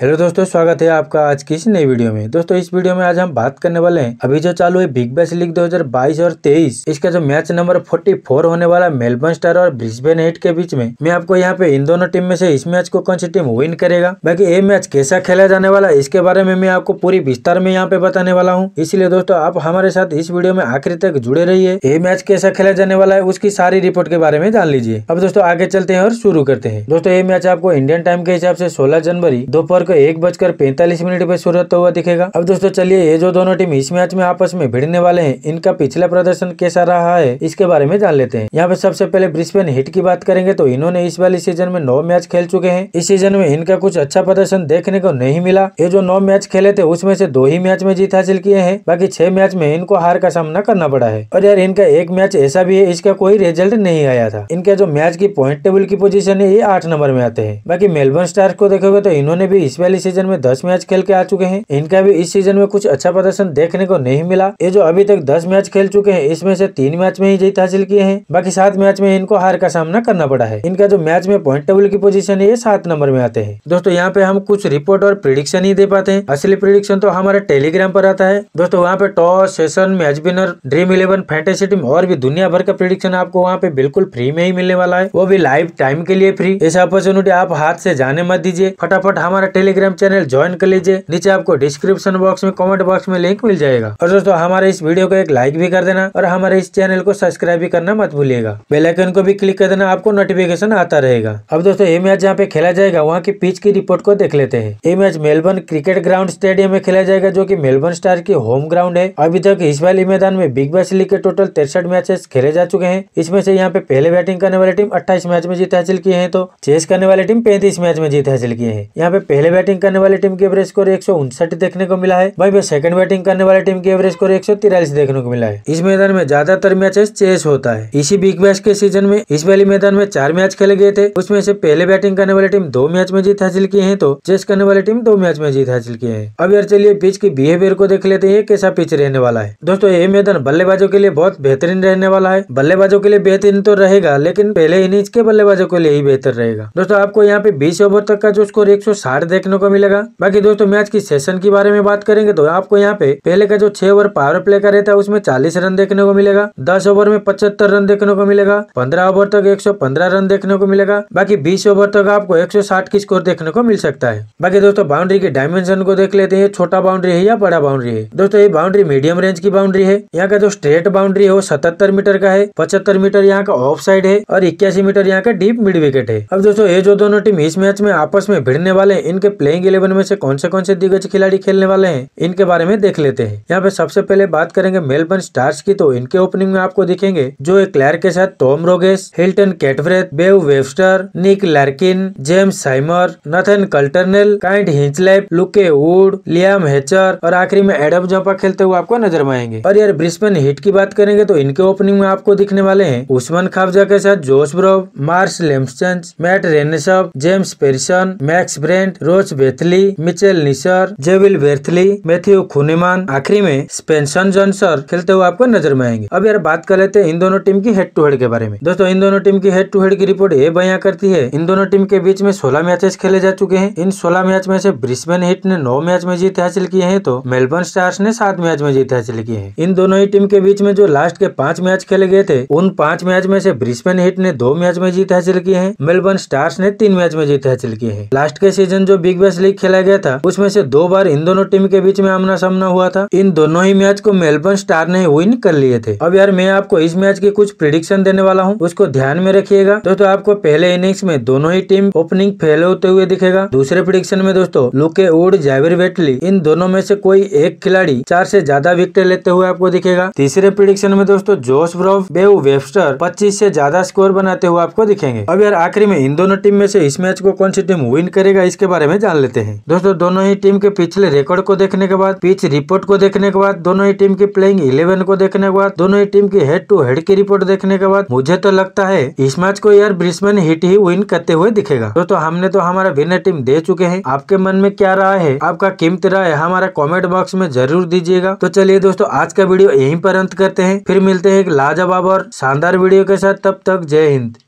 hello दोस्तों स्वागत है आपका आज की इस नई वीडियो में दोस्तों इस वीडियो में आज हम बात करने वाले हैं अभी जो चालू है बिग बैश लीग 2022 और 23 इसका जो मैच नंबर 44 होने वाला मेलबर्न स्टार और ब्रिस्बेन हिट के बीच में मैं आपको यहां पे इन दोनों टीम में से इस मैच को कौन सी टीम विन करेगा बाकी ये मैच कैसा खेला जाने वाला है इसके बारे में मैं आपको पूरी विस्तार में यहाँ पे बताने वाला हूँ इसलिए दोस्तों आप हमारे साथ इस वीडियो में आखिर तक जुड़े रहिए ये मैच कैसा खेला जाने वाला है उसकी सारी रिपोर्ट के बारे में जान लीजिए अब दोस्तों आगे चलते हैं और शुरू करते हैं दोस्तों ये मैच आपको इंडियन टाइम के हिसाब से सोलह जनवरी दोपहर स्कोर को एक बजकर पैंतालीस मिनट पर शुरू होता हुआ दिखेगा अब दोस्तों चलिए ये जो दोनों टीम इस मैच में आपस में भिड़ने वाले हैं इनका पिछला प्रदर्शन कैसा रहा है इसके बारे में जान लेते हैं यहाँ पे सबसे पहले ब्रिस्बेन हिट की बात करेंगे तो इन्होंने इस वाले सीजन में नौ मैच खेल चुके हैं इस सीजन में इनका कुछ अच्छा प्रदर्शन देखने को नहीं मिला ये जो नौ मैच खेले थे उसमें से दो ही मैच में जीत हासिल किए हैं बाकी छह मैच में इनको हार का सामना करना पड़ा है और यार इनका एक मैच ऐसा भी है इसका कोई रिजल्ट नहीं आया था इनका जो मैच की पॉइंट टेबल की पोजीशन है ये आठ नंबर में आते हैं बाकी मेलबर्न स्टार्स को देखोगे तो इन्होंने भी इस वाली सीजन में दस मैच खेल के आ चुके हैं इनका भी इस सीजन में कुछ अच्छा प्रदर्शन देखने को नहीं मिला ये जो अभी तक दस मैच खेल चुके हैं इसमें से तीन मैच में ही जीत हासिल किए हैं बाकी सात मैच में इनको हार का सामना करना पड़ा है इनका जो मैच में पॉइंट टेबल की पोजीशन है ये सात नंबर में आते हैं दोस्तों यहाँ पे हम कुछ रिपोर्ट और प्रिडिक्शन ही दे पाते हैं असली प्रिडिक्शन तो हमारे टेलीग्राम पर आता है दोस्तों वहाँ पे toss session match winner Dream Eleven fantasy team और भी दुनिया भर का प्रिडिक्शन आपको वहाँ पे बिल्कुल फ्री में ही मिलने वाला है वो भी लाइव टाइम के लिए फ्री ऐसी अपॉर्चुनिटी आप हाथ से जाने मत दीजिए फटाफट हमारा टेलीग्राम चैनल ज्वाइन कर लीजिए नीचे आपको डिस्क्रिप्शन बॉक्स में कॉमेंट बॉक्स में लिंक मिल जाएगा और दोस्तों हमारे इस वीडियो को एक लाइक भी कर देना और हमारे इस चैनल को सब्सक्राइब भी करना मत भूलिएगा बेलाइकन को भी क्लिक कर देना आपको नोटिफिकेशन आता रहेगा अब दोस्तों ये मैच जहाँ पे खेला जाएगा वहाँ की पिच की रिपोर्ट को देख लेते हैं ये match Melbourne Cricket Ground stadium में खेला जाएगा जो की मेलबर्न स्टार की होम ग्राउंड है अभी तक इस वाले मैदान में बिग बैश लीग के टोटल तिरसठ मैचेस खेले जा चुके हैं इसमें से यहाँ पे पहले बैटिंग करने वाली टीम अट्ठाईस मैच में जीत हासिल की है तो चेस करने वाली टीम पैंतीस मैच में जीत हासिल की है यहाँ पे पहले बैटिंग करने वाली टीम की एवरेज स्कोर एक देखने को मिला है वही सेकंड बैटिंग करने वाली टीम की एवरेज स्कोर एक देखने को मिला है इस मैदान में ज्यादातर मैचेस चेस होता है इसी बिग बैश के सीजन में इस वाली मैदान में चार मैच खेले गए थे उसमें से पहले बैटिंग करने वाली टीम दो मैच में जीत हासिल की है तो चेस करने वाली टीम दो मैच में जीत हासिल की है अब यार चलिए पिच की बिहेवियर को देख लेते हैं कैसा पिच रहने वाला है दोस्तों ये मैदान बल्लेबाजों के लिए बहुत बेहतरीन रहने वाला है बल्लेबाजों के लिए बेहतरीन तो रहेगा लेकिन पहले इनिंग के बल्लेबाजों के लिए ही बेहतर रहेगा दोस्तों आपको यहाँ पे बीस ओवर तक का जो स्कोर एक सौ साठ देखने को मिलेगा बाकी दोस्तों मैच की सेशन के बारे में बात करेंगे तो आपको यहाँ पे पहले का जो छह ओवर पावर प्ले का रहता है उसमें चालीस रन देखने को मिलेगा दस ओवर में पचहत्तर रन देखने को मिलेगा पंद्रह ओवर तक एक रन देखने को मिलेगा बाकी बीस ओवर तक आपको एक की स्कोर देखने को मिल सकता है बाकी दोस्तों बाउंड्री के डायमेंशन को देख लेते हैं छोटा बाउंड्री है या बड़ा बाउंड्री है दोस्तों ये बाउंड्री मीडियम रेंज की बाउंड्री है यहाँ का जो स्ट्रेट बाउंड्री है वो सतहत्तर मीटर का है पचहत्तर मीटर यहाँ का ऑफ साइड है और इक्यासी मीटर यहाँ का डीप मिड विकेट है अब दोस्तों ये जो दोनों टीम इस मैच में आपस में भिड़ने वाले इनके प्लेइंग इलेवन में से कौन से कौन से दिग्गज खिलाड़ी खेलने वाले हैं इनके बारे में देख लेते हैं यहाँ पे सबसे पहले बात करेंगे मेलबर्न स्टार्स की तो इनके ओपनिंग में आपको दिखेंगे जो एक क्लैर के साथ Tom Rogers Hilton Cartwright Beau Webster Nick Larkin James Seymour Nathan Coulter Nile Clint Hinchliffe Luke Wood Liam Hatcher और आखिरी में एडम जोपा खेलते हुए आपको नजर आएंगे और यार ब्रिस्बेन हिट की बात करेंगे तो इनके ओपनिंग में आपको दिखने वाले हैं उस्मान खाबजा के साथ Josh Brown Marnus Labuschagne Matt Renshaw James Peirson Max Bryant रोज George Bartlett Michael Neser Xavier Bartlett Matthew Kuhnemann आखिरी में स्पेंसन जॉनसर खेलते हुए आपको नजर में आएंगे अब यार बात कर लेते हैं इन दोनों टीम की हेड टू हेड के बारे में दोस्तों इन दोनों टीम की हेड टू हेड की रिपोर्ट ये बया करती है इन दोनों टीम के बीच में सोलह मैचेस खेले जा चुके हैं इन सोलह मैच में से ब्रिस्बेन हिट ने नौ मैच में जीत हासिल किए हैं तो मेलबर्न स्टार्स ने सात मैच में जीत हासिल किए हैं इन दोनों ही टीम के बीच में जो लास्ट के पांच मैच खेले गए थे उन पांच मैच में से ब्रिस्बेन हिट ने दो मैच में जीत हासिल किए हैं मेलबर्न स्टार्स ने तीन मैच में जीत हासिल किए हैं लास्ट के सीजन जो बिग बिग बैश लीग खेला गया था उसमें से दो बार इन दोनों टीम के बीच में आमना सामना हुआ था इन दोनों ही मैच को मेलबर्न स्टार ने विन कर लिए थे अब यार मैं आपको इस मैच की कुछ प्रिडिक्शन देने वाला हूँ उसको ध्यान में रखिएगा दोस्तों आपको पहले इनिंग्स में दोनों ही टीम ओपनिंग फेल होते हुए दिखेगा दूसरे प्रिडिक्शन में दोस्तों लुके उड जावेर वेटली इन दोनों में से कोई एक खिलाड़ी चार से ज्यादा विकेट लेते हुए आपको दिखेगा तीसरे प्रिडिक्शन में दोस्तों जोश ब्रॉफ बेउ वेबस्टर पच्चीस से ज्यादा स्कोर बनाते हुए आपको दिखेंगे अब यार आखिरी में इन दोनों टीम में से इस मैच को कौन सी टीम विन करेगा इसके बारे में में जान लेते हैं दोस्तों दोनों ही टीम के पिछले रिकॉर्ड को देखने के बाद पिच रिपोर्ट को देखने के बाद दोनों ही टीम की प्लेइंग इलेवन को देखने के बाद दोनों ही टीम की हेड टू हेड की रिपोर्ट देखने के बाद मुझे तो लगता है इस मैच को यार ब्रिस्बेन हिट ही विन करते हुए दिखेगा दोस्तों हमने तो हमारा विनर टीम दे चुके हैं आपके मन में क्या रहा है आपका कीमती राय हमारा कॉमेंट बॉक्स में जरूर दीजिएगा तो चलिए दोस्तों आज का वीडियो यहीं पर अंत करते हैं फिर मिलते हैं एक लाजवाब और शानदार वीडियो के साथ तब तक जय हिंद